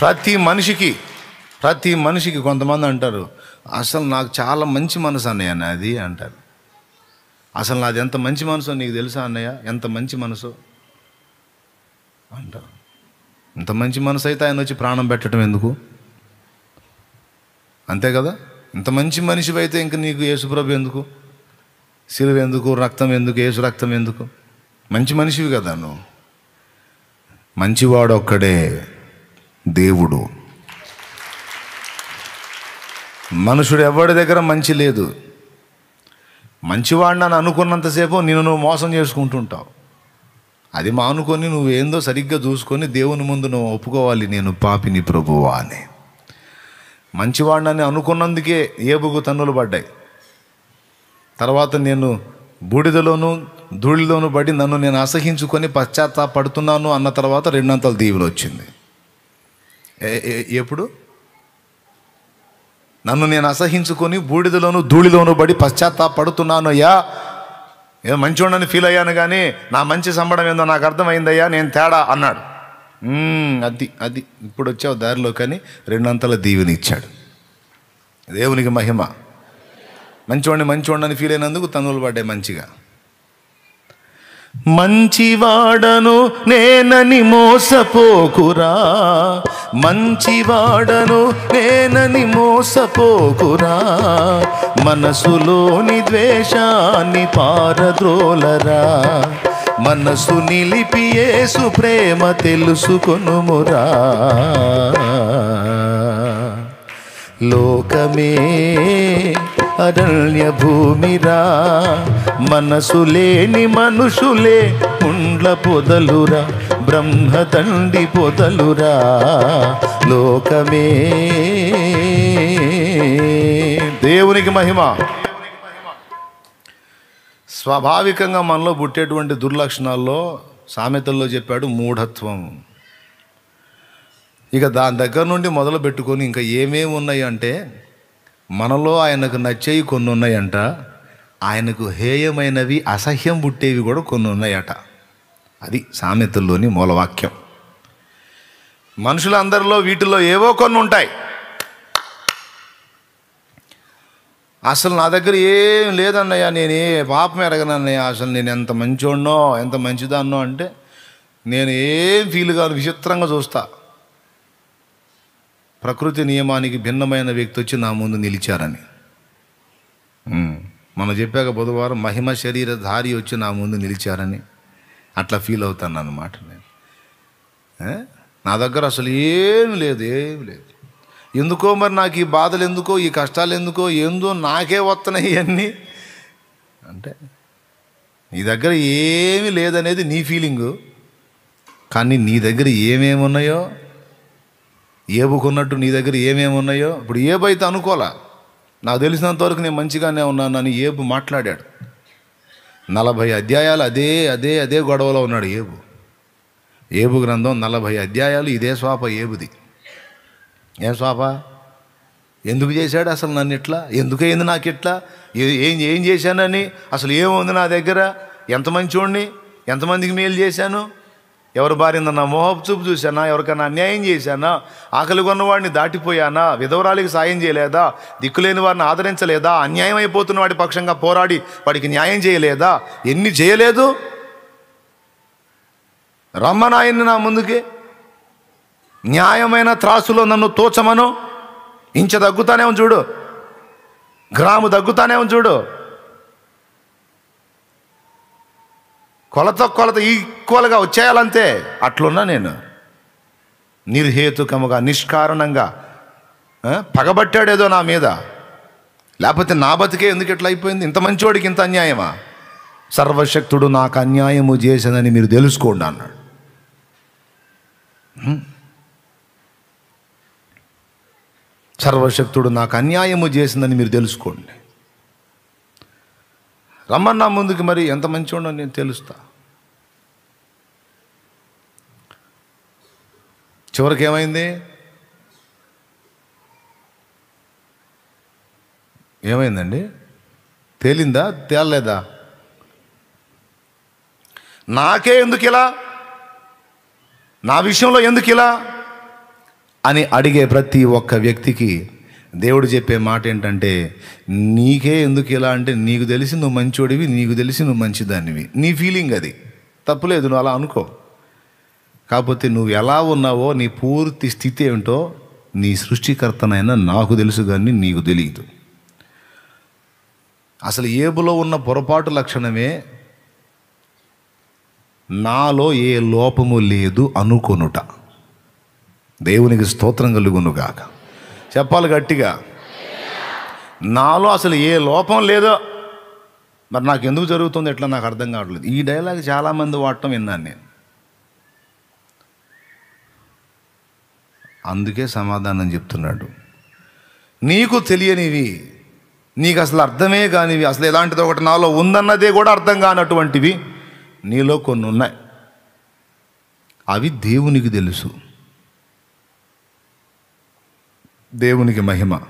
ప్రతి మనిషికి ప్రతి మనిషికి కొంతమంది అంటారు అసలు నాకు చాలా మంచి మనసు అన్నయ్య నాది అది అంటారు అసలు నాది ఎంత మంచి మనసో నీకు తెలుసా అన్నయ్య ఎంత మంచి మనసు అంటారు ఇంత మంచి మనసు అయితే ఆయన వచ్చి ప్రాణం పెట్టడం ఎందుకు అంతే కదా ఇంత మంచి మనిషి అయితే ఇంక నీకు యేసుప్రభు ఎందుకు శిలువ ఎందుకు రక్తం ఎందుకు యేసు రక్తం ఎందుకు మంచి మనిషివి కదా నువ్వు మంచివాడు ఒక్కడే దేవుడు మనుషుడు ఎవరి దగ్గర మంచి లేదు మంచివాడిని అని అనుకున్నంతసేపు నేను నువ్వు మోసం చేసుకుంటుంటావు అది మానుకొని నువ్వేందో సరిగ్గా చూసుకొని దేవుని ముందు నువ్వు ఒప్పుకోవాలి నేను పాపిని ప్రభువా అని మంచివాడినని అనుకున్నందుకే ఏబుకు తన్నులు పడ్డాయి తర్వాత నేను బూడిదలోను ధూళిలోను పడి నన్ను నేను అసహించుకొని పశ్చాత్తాపడుతున్నాను అన్న తర్వాత రెండంతల దీవులు వచ్చింది ఎప్పుడు నన్ను నేను అసహించుకొని బూడిదలోను ధూళిలోను పడి పశ్చాత్తాపడుతున్నాను అయ్యా ఏదో ఉండని ఫీల్ అయ్యాను కానీ నా మంచి సంబడం ఏందో నాకు అర్థమైందయ్యా నేను తేడా అన్నాడు అది అది ఇప్పుడు వచ్చావు దారిలో కానీ రెండంతల దీవిని ఇచ్చాడు దేవునికి మహిమ మంచి ఉండని ఫీల్ అయినందుకు తనులు పడ్డాయి మంచిగా మంచివాడను నేనని మోసపోకురా మంచివాడను నేనని మోసపోకురా మనసులోని ద్వేషాన్ని పారద్రోలరా మనసు నిలిపి ఏసు ప్రేమ తెలుసుకొనుమురా లోకమే అరణ్య భూమిరా మనసు లేని మనుషులే ముండ్ల పొదలురా బ్రహ్మ తండ్రి పొదలురా లోకమే దేవునికి మహిమ స్వాభావికంగా మనలో పుట్టేటువంటి దుర్లక్షణాల్లో సామెతల్లో చెప్పాడు మూఢత్వం ఇక దాని దగ్గర నుండి మొదలు పెట్టుకొని ఇంకా ఏమేమి ఉన్నాయి అంటే మనలో ఆయనకు నచ్చేవి కొన్ని ఉన్నాయంట ఆయనకు హేయమైనవి అసహ్యం పుట్టేవి కూడా కొన్ని ఉన్నాయట అది సామెతల్లోని మూలవాక్యం మనుషులందరిలో వీటిలో ఏవో కొన్ని ఉంటాయి అసలు నా దగ్గర ఏం లేదన్నయ్య నేను ఏ పాపం ఎరగనన్నయ్య అసలు నేను ఎంత మంచోడినో ఎంత మంచిదాన్నో అంటే నేను ఏం ఫీల్ కాదు విచిత్రంగా చూస్తా ప్రకృతి నియమానికి భిన్నమైన వ్యక్తి వచ్చి నా ముందు నిలిచారని మనం చెప్పాక బుధవారం మహిమ శరీరధారి వచ్చి నా ముందు నిలిచారని అట్లా ఫీల్ అవుతాను అన్నమాట నేను నా దగ్గర అసలు ఏమి లేదు ఏమి లేదు ఎందుకో మరి నాకు ఈ బాధలు ఎందుకో ఈ కష్టాలు ఎందుకో ఏందో నాకే వస్తున్నాయి ఇవన్నీ అంటే నీ దగ్గర ఏమీ లేదనేది నీ ఫీలింగు కానీ నీ దగ్గర ఏమేమి ఉన్నాయో ఏబుకున్నట్టు నీ దగ్గర ఏమేమి ఉన్నాయో ఇప్పుడు ఏబైతే అనుకోలే నాకు తెలిసినంతవరకు నేను మంచిగానే ఉన్నాను అని ఏబు మాట్లాడాడు నలభై అధ్యాయాలు అదే అదే అదే గొడవలో ఉన్నాడు ఏబు ఏబు గ్రంథం నలభై అధ్యాయాలు ఇదే స్వాప ఏబుది ఏం స్వాప ఎందుకు చేశాడు అసలు నన్ను ఇట్లా ఎందుకైంది నాకు ఇట్లా ఏం ఏం చేశానని అసలు ఏముంది నా దగ్గర ఎంత మంచోడిని ఎంతమందికి మేలు చేశాను ఎవరి భార్య నా మోహపు చూపు చూశానా ఎవరికైనా అన్యాయం చేశానా ఆకలి కొన్నవాడిని దాటిపోయానా విధవరాలికి సాయం చేయలేదా దిక్కులేని వారిని ఆదరించలేదా అన్యాయం అయిపోతున్న వాడి పక్షంగా పోరాడి వాడికి న్యాయం చేయలేదా ఎన్ని చేయలేదు రమ్మనాయన్ని నా ముందుకి న్యాయమైన త్రాసులో నన్ను తోచమను ఇంచ తగ్గుతానే చూడు గ్రాము దగ్గుతానే చూడు కొలత కొలత ఈక్వల్గా వచ్చేయాలంతే అట్లున్నా నేను నిర్హేతుకముగా నిష్కారణంగా పగబట్టాడేదో నా మీద లేకపోతే నా బతికే ఎందుకు ఇట్లా అయిపోయింది ఇంత మంచివాడికి ఇంత అన్యాయమా సర్వశక్తుడు నాకు అన్యాయము చేసిందని మీరు తెలుసుకోండి అన్నాడు సర్వశక్తుడు నాకు అన్యాయము చేసిందని మీరు తెలుసుకోండి రమ్మన్నా ముందుకి మరి ఎంత మంచివాడో నేను తెలుస్తా చివరికి ఏమైంది ఏమైందండి తేలిందా తేలలేదా నాకే ఎందుకు ఇలా నా విషయంలో ఎందుకు ఇలా అని అడిగే ప్రతి ఒక్క వ్యక్తికి దేవుడు చెప్పే మాట ఏంటంటే నీకే ఎందుకు ఇలా అంటే నీకు తెలిసి నువ్వు మంచోడివి నీకు తెలిసి నువ్వు మంచిదానివి నీ ఫీలింగ్ అది తప్పులేదు నువ్వు అలా అనుకో కాకపోతే నువ్వు ఎలా ఉన్నావో నీ పూర్తి స్థితి ఏమిటో నీ సృష్టికర్తనైనా నాకు తెలుసు కానీ నీకు తెలియదు అసలు ఏబులో ఉన్న పొరపాటు లక్షణమే నాలో ఏ లోపము లేదు అనుకొనుట దేవునికి స్తోత్రం కలుగునుగాక చెప్పాలి గట్టిగా నాలో అసలు ఏ లోపం లేదో మరి నాకు ఎందుకు జరుగుతుంది ఎట్లా నాకు అర్థం కావట్లేదు ఈ డైలాగ్ చాలామంది వాడటం విన్నాను నేను అందుకే సమాధానం చెప్తున్నాడు నీకు తెలియనివి నీకు అసలు అర్థమే కానివి అసలు ఎలాంటిది ఒకటి నాలో ఉందన్నదే కూడా అర్థం కానటువంటివి నీలో కొన్ని ఉన్నాయి అవి దేవునికి తెలుసు దేవునికి మహిమ